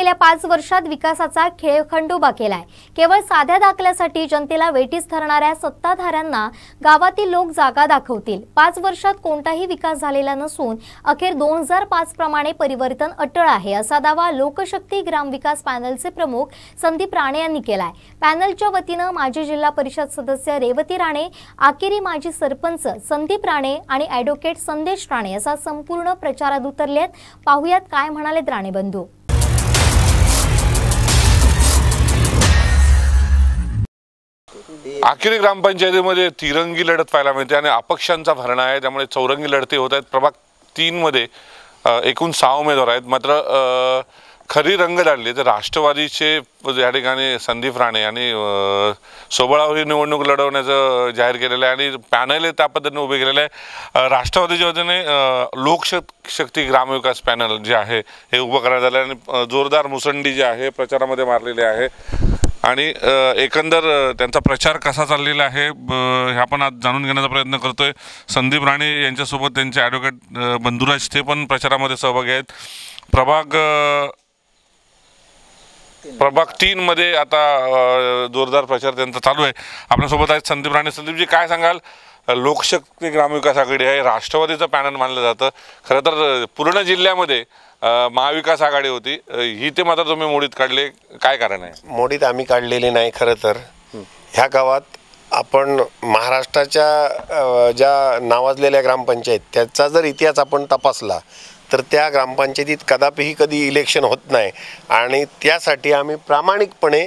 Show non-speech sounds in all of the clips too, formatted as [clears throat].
गेल्या पाच वर्षात विकासाचा खेळखंडोबा केलाय केवळ साध्या दाखल्यासाठी जनतेला वेटीस धरणाऱ्या सत्ताधाऱ्यांना गावातील लोक जागा दाखवतील पाच वर्षात कोणताही विकास झालेला नसून अखेर दोन प्रमाणे परिवर्तन अटळ आहे असा दावा लोकशक्ती ग्रामविकास पॅनलचे प्रमुख संदीप राणे यांनी केलाय पॅनलच्या वतीनं माजी जिल्हा परिषद सदस्य रेवती राणे आखेरी माजी सरपंच संदीप राणे आणि ॲडवोकेट संदेश राणे असा संपूर्ण प्रचारात उतरले आहेत पाहुयात काय म्हणालेत राणे बंधू अखेरी ग्रामपंचायतीमध्ये तिरंगी लढत पाहायला मिळते आणि अपक्षांचा भरणा आहे त्यामुळे चौरंगी लढती होत आहेत प्रभाग तीनमध्ये एकूण सहा उमेदवार आहेत मात्र खरी रंग लागली तर राष्ट्रवादीचे या ठिकाणी संदीप राणे यांनी सोबळावर ही निवडणूक लढवण्याचं जाहीर केलेलं आहे आणि पॅनल त्या पद्धतीने उभे केलेले आहे राष्ट्रवादीच्या वतीने लोकशक्ती ग्रामविकास पॅनल जे आहे हे उभं करण्यात आलं आणि जोरदार मुसंडी जी आहे प्रचारामध्ये मारलेली आहे आणि एकंदर त्यांचा प्रचार कसा चाललेला आहे हे आपण आज जाणून घेण्याचा प्रयत्न करतो आहे संदीप राणे यांच्यासोबत त्यांचे ॲडव्होकेट बंधुराज ते पण प्रचारामध्ये सहभागी आहेत प्रभाग प्रभाग तीनमध्ये आता जोरदार प्रचार त्यांचा चालू आहे आपल्यासोबत आहेत संदीप राणे संदीपजी काय सांगाल लोकशक्ती ग्रामविकास आघाडी आहे राष्ट्रवादीचं पॅनल मानलं जातं खरं तर पूर्ण जिल्ह्यामध्ये महाविकास आघाडी होती ही ते मात्र तुम्ही मोडीत काढले काय कारण आहे मोडीत आम्ही काढलेली नाही खरं तर ह्या गावात आपण महाराष्ट्राच्या ज्या नावाजलेल्या ग्रामपंचायत त्याचा जर इतिहास आपण तपासला तर त्या ग्रामपंचायतीत कदापिही कधी इलेक्शन होत नाही आणि त्यासाठी आम्ही प्रामाणिकपणे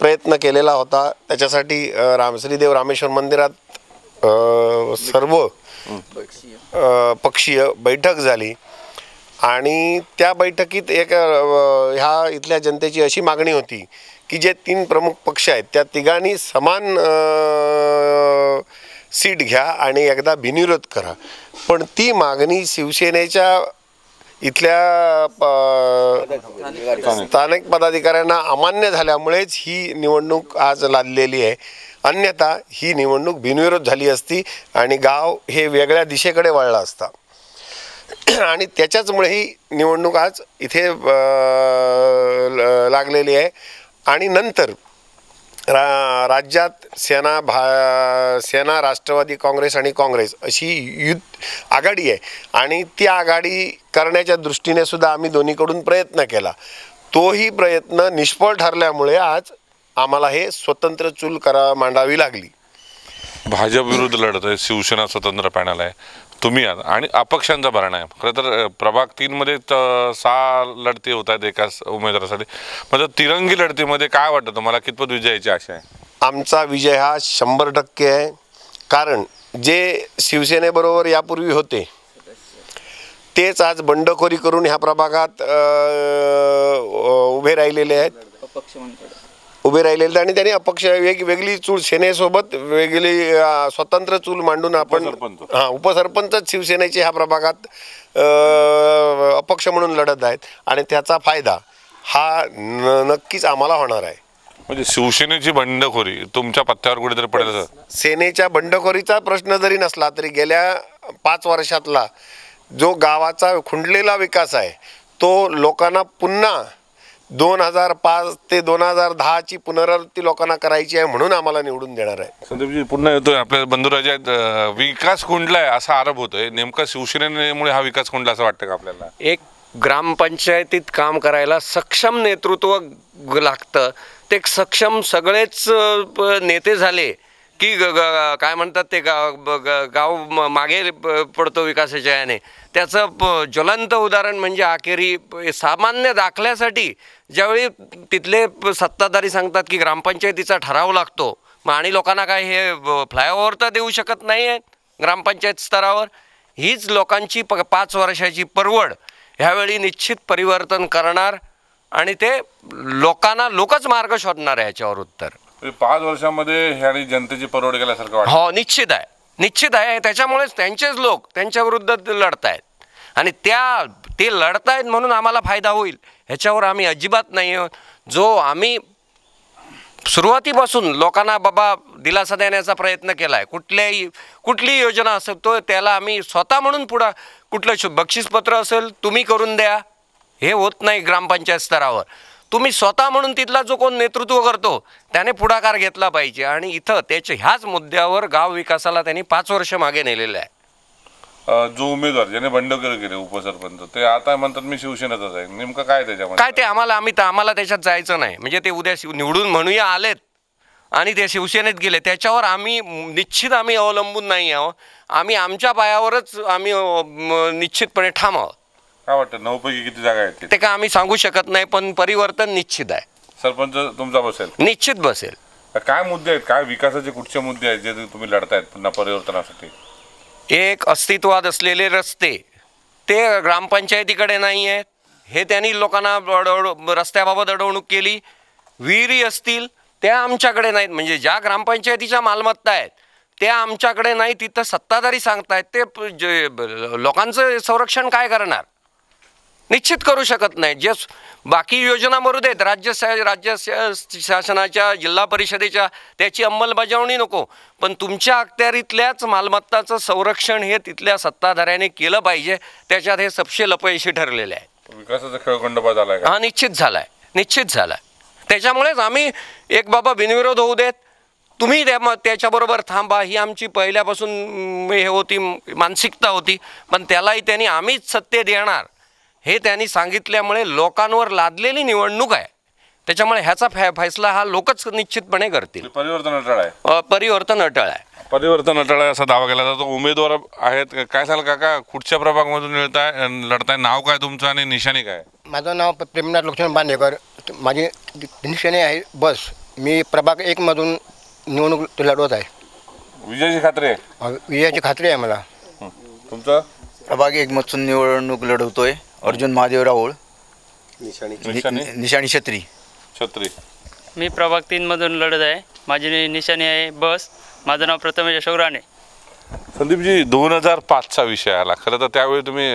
प्रयत्न केलेला होता त्याच्यासाठी रामश्रीदेव रामेश्वर मंदिरात सर्व पक्षीय बैठक झाली आणि त्या बैठकीत एक ह्या इथल्या जनतेची अशी मागणी होती की जे तीन प्रमुख पक्ष आहेत त्या तिघांनी समान सीट घ्या आणि एकदा बिनविरोध करा पण ती मागणी शिवसेनेच्या इथल्या स्थानिक पदाधिकाऱ्यांना अमान्य झाल्यामुळेच ही निवडणूक आज लादलेली आहे अन्यथा ही निवडणूक बिनविरोध झाली असती आणि गाव हे वेगळ्या दिशेकडे वळला असता [clears throat] आणि त्याच्याचमुळे ही निवडणूक आज इथे लागलेली आहे आणि नंतर रा राज्यात सेना भा सेना राष्ट्रवादी काँग्रेस आणि काँग्रेस अशी यु आघाडी आहे आणि ती आघाडी करण्याच्या दृष्टीने सुद्धा आम्ही दोन्हीकडून प्रयत्न केला तोही प्रयत्न निष्फळ ठरल्यामुळे आज आम्हाला हे स्वतंत्र चूल करा मांडावी लागली भाजप विरुद्ध लढत आहे शिवसेना स्वतंत्र पॅनल आहे तुम्ही आहात आणि अपक्षांचा भरणा आहे खरं तर प्रभाग तीन मध्ये सहा लढती होत आहेत एका उमेदवारासाठी म्हणजे तिरंगी लढतीमध्ये काय वाटतं तुम्हाला कितपत विजयाची आशा आहे आमचा विजय हा शंभर टक्के आहे कारण जे शिवसेनेबरोबर यापूर्वी होते तेच आज बंडखोरी करून ह्या प्रभागात उभे राहिलेले आहेत उभे राहिलेले आणि त्यांनी अपक्ष वेग वेगळी चूल सेनेसोबत वेगळी स्वतंत्र चूल मांडून आपण हां उपसरपंचच शिवसेनेचे ह्या प्रभागात अपक्ष म्हणून लढत आहेत आणि त्याचा फायदा हा नक्कीच आम्हाला होणार आहे म्हणजे शिवसेनेची बंडखोरी तुमच्या पत्त्यावर कुठेतरी पडेल सेनेच्या बंडखोरीचा प्रश्न जरी नसला तरी गेल्या पाच वर्षातला जो गावाचा खुंडलेला विकास आहे तो लोकांना पुन्हा दोन हजार पाच ते दोन हजार दहाची पुनरावृत्ती लोकांना करायची आहे म्हणून आम्हाला निवडून देणार आहे संदीपजी पुन्हा येतोय आपल्या बंधुराजा विकास कुंडला आहे असा आरोप होतोय नेमका शिवसेनेमुळे हा विकास कुंडला असं वाटतं का आपल्याला एक ग्रामपंचायतीत काम करायला सक्षम नेतृत्व लागतं ते सक्षम सगळेच नेते झाले की काय म्हणतात ते गाव गाव मागे पडतो विकासाच्या याने त्याचं ज्वलंत उदाहरण म्हणजे अखेरी सामान्य दाखल्यासाठी ज्यावेळी तिथले सत्ताधारी सांगतात की ग्रामपंचायतीचा ठराव लागतो मग आणि लोकांना काय हे फ्लायओव्हर तर देऊ शकत नाही आहेत ग्रामपंचायत स्तरावर हीच लोकांची प पाच वर्षाची परवड ह्यावेळी निश्चित परिवर्तन करणार आणि ते लोकांना लोकच मार्ग शोधणार आहे याच्यावर उत्तर म्हणजे पाच वर्षामध्ये ह्याने जनतेची परवड केल्यासारखं हो निश्चित आहे निश्चित आहे त्याच्यामुळेच त्यांचेच लोक त्यांच्या विरुद्ध लढतायत आणि त्या ते लढतायत म्हणून आम्हाला फायदा होईल ह्याच्यावर आम्ही अजिबात नाही आहोत जो आम्ही सुरुवातीपासून लोकांना बाबा दिलासा देण्याचा प्रयत्न केला आहे कुठल्याही कुठलीही योजना असेल तो त्याला आम्ही स्वतः म्हणून पुढं कुठलं बक्षीसपत्र असेल तुम्ही करून द्या हे होत नाही ग्रामपंचायत स्तरावर तुम्ही स्वतः म्हणून तिथला जो कोण नेतृत्व करतो त्याने पुढाकार घेतला पाहिजे आणि इथं त्याच्या ह्याच मुद्द्यावर गाव विकासाला त्यांनी पाच वर्ष मागे नेलेलं आहे जो उमेदवार ज्याने बंडखर केले उपसरपंच ते आता म्हणतात मी शिवसेनेचाच आहे नेमकं काय त्याच्यामध्ये काय ते आम्हाला आम्ही आम्हाला त्याच्यात जायचं नाही म्हणजे ते उद्या निवडून म्हणूया आलेत आणि ते शिवसेनेत गेले त्याच्यावर आम्ही निश्चित आम्ही अवलंबून नाही आहोत आम्ही आमच्या पायावरच आम्ही निश्चितपणे ठाम आहोत काय वाटतं नऊपैकी किती जागा आहेत ते काय आम्ही सांगू शकत नाही पण परिवर्तन निश्चित आहे सरपंच तुमचा बसेल निश्चित बसेल काय मुद्दे आहेत काय विकासाचे कुठचे मुद्दे आहेत जे तुम्ही लढतायत पुन्हा परिवर्तनासाठी एक अस्तित्वात असलेले रस्ते ते ग्रामपंचायतीकडे नाही आहेत हे त्यांनी लोकांना रस्त्याबाबत अडवणूक केली विहिरी असतील त्या आमच्याकडे नाहीत म्हणजे ज्या ग्रामपंचायतीच्या मालमत्ता आहेत त्या आमच्याकडे नाही तिथं सत्ताधारी सांगतायत ते लोकांचं संरक्षण काय करणार निश्चित करू शकत नाही जे बाकी योजना मरू देत राज्य राज्य शासनाच्या जिल्हा परिषदेच्या त्याची अंमलबजावणी नको पण तुमच्या अखत्यारीतल्याच मालमत्ताचं संरक्षण हे तिथल्या सत्ताधाऱ्याने केलं पाहिजे त्याच्यात हे सबशे लपयशी ठरलेले आहे विकासाचा खेळखंडोबा झाला आहे हा निश्चित झाला आहे निश्चित झालाय त्याच्यामुळेच आम्ही एक बाबा बिनविरोध होऊ देत तुम्ही त्या मग त्याच्याबरोबर थांबा ही आमची पहिल्यापासून हे होती मानसिकता होती पण त्यालाही त्यांनी आम्हीच सत्य देणार हे त्यांनी सांगितल्यामुळे लोकांवर लादलेली निवडणूक आहे त्याच्यामुळे ह्याचा फॅ फैसला हा लोकच निश्चितपणे करतील म्हणजे परिवर्तन अटळ आहे परिवर्तन अटळ आहे परिवर्तन अटळ आहे असा दावा केला जातो उमेदवार आहेत काय झालं काका कुठच्या प्रभागमधून लढताय लढताय नाव काय तुमचं आणि निशाणी काय माझं नाव प्रेमनाथ लक्ष्मण बांदेकर माझी निशाणी आहे बस मी प्रभाग एकमधून निवडणूक लढवत आहे विजयाची खात्री आहे विजयाची खात्री आहे मला तुमचं प्रभाग एकमधून निवडणूक लढवतोय अर्जुन महादेव राऊळ निशाणी निशाणी छत्री छत्री मी प्रभाग मधून लढत आहे माझी निशाणी आहे बस माझं नाव प्रथम अशोक राणे संदीपजी दोन हजार पाचचा विषय आला खरं तर त्यावेळी तुम्ही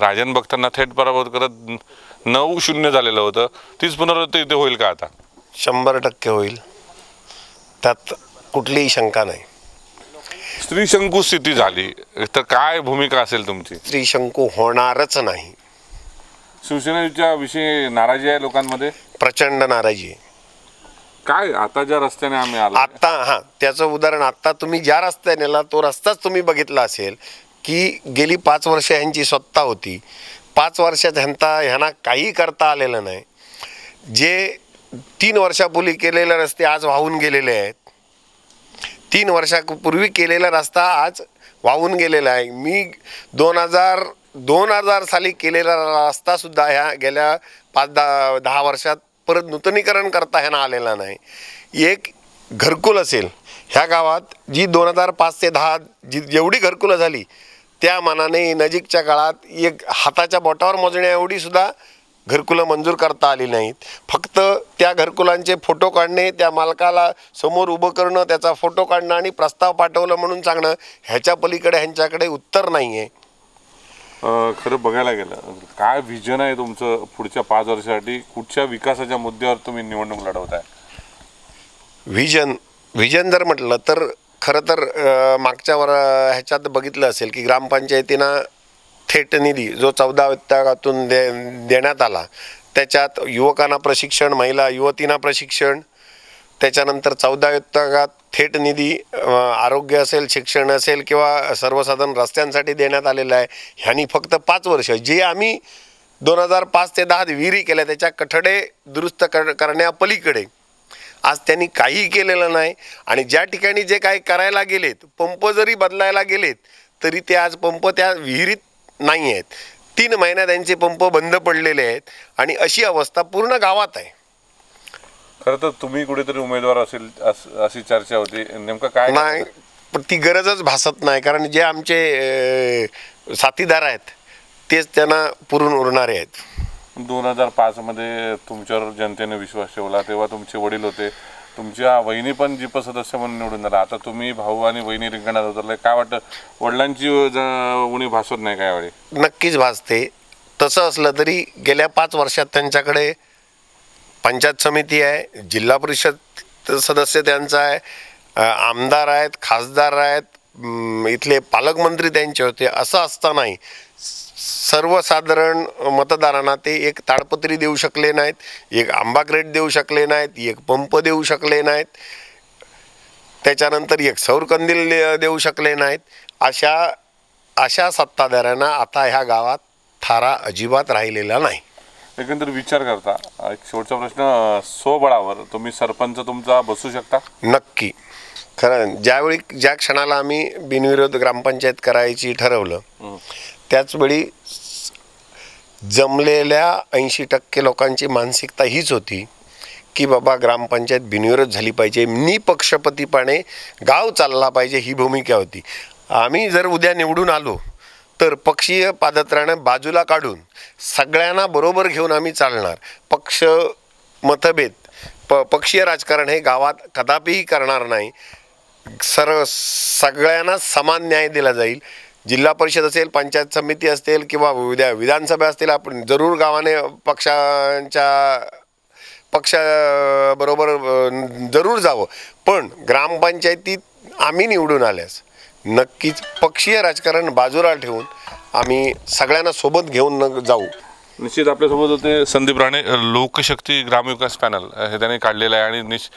राजन भक्तांना थेट पराभूत करत नऊ शून्य झालेलं होतं तीच पुनरावृत्ती इथे होईल का आता शंभर टक्के होईल त्यात कुठलीही शंका नाही स्त्रीशंकू स्थिती झाली तर काय भूमिका असेल तुमची स्त्रीशंकू होणारच नाही शिवसेनेच्या विषयी नाराजी आहे लोकांमध्ये प्रचंड नाराजी आहे काय आता ज्या रस्त्याने आम्ही आलो आत्ता हां त्याचं उदाहरण आत्ता तुम्ही ज्या रस्त्यानेला तो रस्ताच तुम्ही बघितला असेल की गेली पाच वर्ष ह्यांची सत्ता होती पाच वर्षात ह्यांता ह्यांना काही करता आलेलं नाही जे तीन वर्षापूर्वी केलेले रस्ते आज वाहून गेलेले आहेत तीन वर्षापूर्वी केलेला रस्ता आज वाहून गेलेला आहे मी दोन हजार दोन हजार साली केलेला सुद्धा ह्या गेल्या पाच दहा दहा वर्षात परत नूतनीकरण करता ह्यांना आलेला नाही एक घरकुल असेल ह्या गावात जी दोन हजार पाच ते दहा जी जेवढी घरकुलं झाली त्या मानाने नजीकच्या काळात एक हाताच्या बोटावर मोजण्या सुद्धा घरकुलं मंजूर करता आली नाहीत फक्त त्या घरकुलांचे फोटो काढणे त्या मालकाला समोर उभं करणं त्याचा फोटो काढणं आणि प्रस्ताव पाठवलं म्हणून सांगणं ह्याच्या पलीकडे ह्यांच्याकडे उत्तर नाही आहे खरं बघायला गेलं काय व्हिजन आहे तुमचं पुढच्या पाच वर्षासाठी कुठच्या विकासाच्या मुद्द्यावर तुम्ही निवडणूक लढवताय व्हिजन व्हिजन जर म्हटलं तर खरं तर मागच्या वर ह्याच्यात बघितलं असेल की ग्रामपंचायतीना थेट निधी जो चौदा विभागातून दे देण्यात आला त्याच्यात युवकांना प्रशिक्षण महिला युवतींना प्रशिक्षण त्याच्यानंतर चौदा विभागात थेट निधी आरोग्य असेल शिक्षण असेल किंवा सर्वसाधारण रस्त्यांसाठी देण्यात आलेलं आहे ह्यांनी फक्त पाच वर्ष जे आम्ही दोन हजार पाच ते दहा विहिरी केल्या त्याच्या कठडे दुरुस्त कर करण्यापलीकडे आज त्यांनी काहीही केलेलं नाही आणि ज्या ठिकाणी जे काही करायला गेलेत पंप जरी बदलायला गेलेत तरी ते आज पंप त्या विहिरीत नाही आहेत तीन महिन्यात त्यांचे पंप बंद पडलेले आहेत आणि अशी अवस्था पूर्ण गावात आहे खर तर तुम्ही कुठेतरी उमेदवार असेल अशी चर्चा होती नेमकं काय नाही पण ती गरजच भासत नाही कारण जे आमचे साथीदार आहेत तेच त्यांना पुरून उरणारे आहेत दोन हजार पाचमध्ये तुमच्यावर जनतेने विश्वास ठेवला तेव्हा तुमचे वडील होते तुमच्या वहिनी पण जीप सदस्य म्हणून निवडून झाला आता तुम्ही भाऊ आणि वहिनी रिंगणात उतरले काय वाटतं वडिलांची उणी भासत नाही काय वेळी नक्कीच भासते तसं असलं तरी गेल्या पाच वर्षात त्यांच्याकडे पंचायत समिती आहे जिल्हा परिषद सदस्य त्यांचा आहे आमदार आहेत खासदार आहेत इथले पालकमंत्री त्यांचे होते असं असतानाही सर्वसाधारण मतदारांना ते एक ताडपत्री देऊ शकले नाहीत एक आंबा क्रेट देऊ शकले नाहीत एक पंप देऊ शकले नाहीत त्याच्यानंतर एक सौरकंदील देऊ शकले नाहीत अशा अशा सत्ताधाऱ्यांना आता ह्या गावात थारा अजिबात राहिलेला नाही एकंदर विचार करता एक शेवटचा प्रश्न स्वबळावर तुम्ही सरपंच तुमचा बसू शकता नक्की खरं ज्यावेळी ज्या क्षणाला आम्ही बिनविरोध ग्रामपंचायत करायची ठरवलं त्याचवेळी जमलेल्या ऐंशी टक्के लोकांची मानसिकता हीच होती की बाबा ग्रामपंचायत बिनविरोध झाली पाहिजे निपक्षपतीपणे गाव चालला पाहिजे ही भूमिका होती आम्ही जर उद्या निवडून आलो तर पक्षीय पादत्राणं बाजूला काढून सगळ्यांना बरोबर घेऊन आम्ही चालणार पक्ष मतभेद प पक्षीय राजकारण हे गावात कदापिही करणार नाही सर सगळ्यांना समान न्याय दिला जाईल जिल्हा परिषद असेल पंचायत समिती असतील किंवा विद्या विधानसभा असतील आपण जरूर गावाने पक्षांच्या पक्षाबरोबर जरूर जावं पण ग्रामपंचायतीत आम्ही निवडून आल्यास नक्कीच पक्षीय राजकारण बाजूला ठेवून आम्ही सगळ्यांना सोबत घेऊन जाऊ निश्चित आपल्यासोबत होते संदीप राणे लोकशक्ती ग्रामविकास पॅनल हे त्याने काढलेलं आहे आणि निश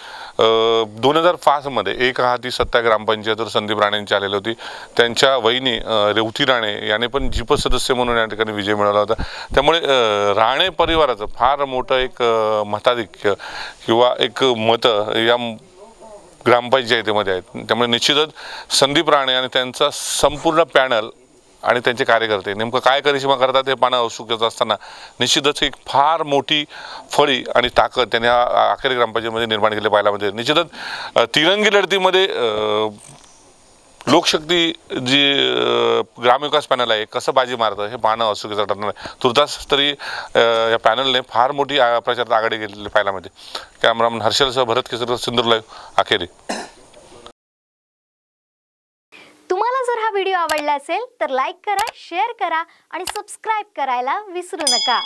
दोन हजार पाचमध्ये एक हाती सत्ता ग्रामपंचायतवर संदीप राणेंची आलेली होती त्यांच्या वहिनी रेवती राणे याने पण जीप सदस्य म्हणून या ठिकाणी विजय मिळवला होता त्यामुळे राणे परिवाराचं फार मोठं एक मताधिक्य किंवा एक मतं या ग्रामपंचायतीमध्ये आहेत त्यामुळे निश्चितच संदीप राणे आणि त्यांचा संपूर्ण पॅनल आणि त्यांचे कार्यकर्ते नेमकं काय करिश्मा करतात हे पाहणं औत्सुक्यच असताना निश्चितच एक फार मोठी फळी आणि ताकद त्यांनी हा अखेर ग्रामपंचायतीमध्ये निर्माण केली पाहायला म्हणजे निश्चितच तिरंगी लढतीमध्ये लोकशक्ती जी ग्रामविकास पॅनल आहे कसं बाजी मारतं हे पाहणं असुकीचं ठरणार आहे तुर्तास तरी या पॅनलने फार मोठी प्रचारात आघाडी घेतलेली पाहायला मिळते कॅमेरामन हर्षलसह भरत सिंधुर लाईव्ह अखेरी तुम्हाला जर हा व्हिडिओ आवडला असेल तर लाईक करा शेअर करा आणि सबस्क्राईब करायला विसरू नका